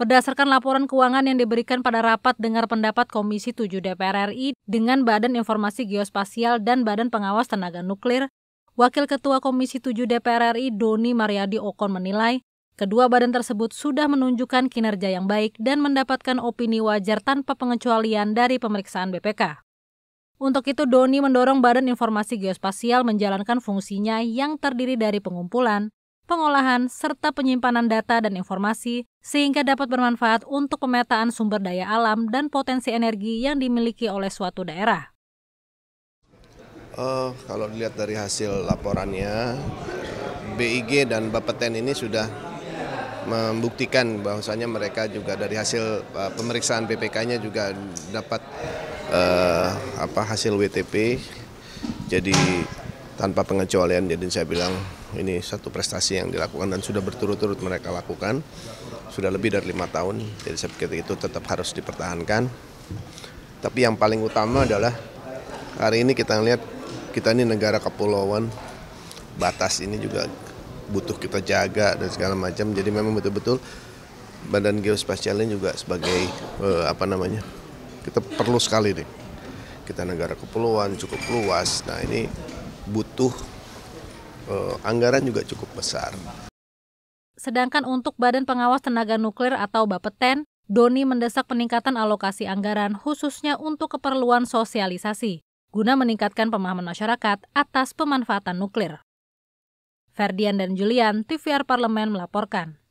berdasarkan laporan keuangan yang diberikan pada rapat dengar pendapat Komisi 7 DPR RI dengan Badan Informasi Geospasial dan Badan Pengawas Tenaga Nuklir, Wakil Ketua Komisi 7 DPR RI Doni Mariadi Okon menilai, kedua badan tersebut sudah menunjukkan kinerja yang baik dan mendapatkan opini wajar tanpa pengecualian dari pemeriksaan BPK. Untuk itu, Doni mendorong Badan Informasi Geospasial menjalankan fungsinya yang terdiri dari pengumpulan, pengolahan, serta penyimpanan data dan informasi sehingga dapat bermanfaat untuk pemetaan sumber daya alam dan potensi energi yang dimiliki oleh suatu daerah. Uh, kalau dilihat dari hasil laporannya, BIG dan Bapeten ini sudah membuktikan bahwasanya mereka juga dari hasil uh, pemeriksaan BPK-nya juga dapat uh, apa hasil WTP. Jadi tanpa pengecualian, jadi saya bilang ini satu prestasi yang dilakukan dan sudah berturut-turut mereka lakukan sudah lebih dari lima tahun jadi saya pikir itu tetap harus dipertahankan tapi yang paling utama adalah hari ini kita lihat kita ini negara kepulauan batas ini juga butuh kita jaga dan segala macam jadi memang betul-betul Badan Geospasial ini juga sebagai eh, apa namanya kita perlu sekali nih kita negara kepulauan cukup luas nah ini butuh uh, anggaran juga cukup besar. Sedangkan untuk Badan Pengawas Tenaga Nuklir atau Bapeten, Doni mendesak peningkatan alokasi anggaran khususnya untuk keperluan sosialisasi guna meningkatkan pemahaman masyarakat atas pemanfaatan nuklir. Ferdian dan Julian, TVR Parlemen melaporkan.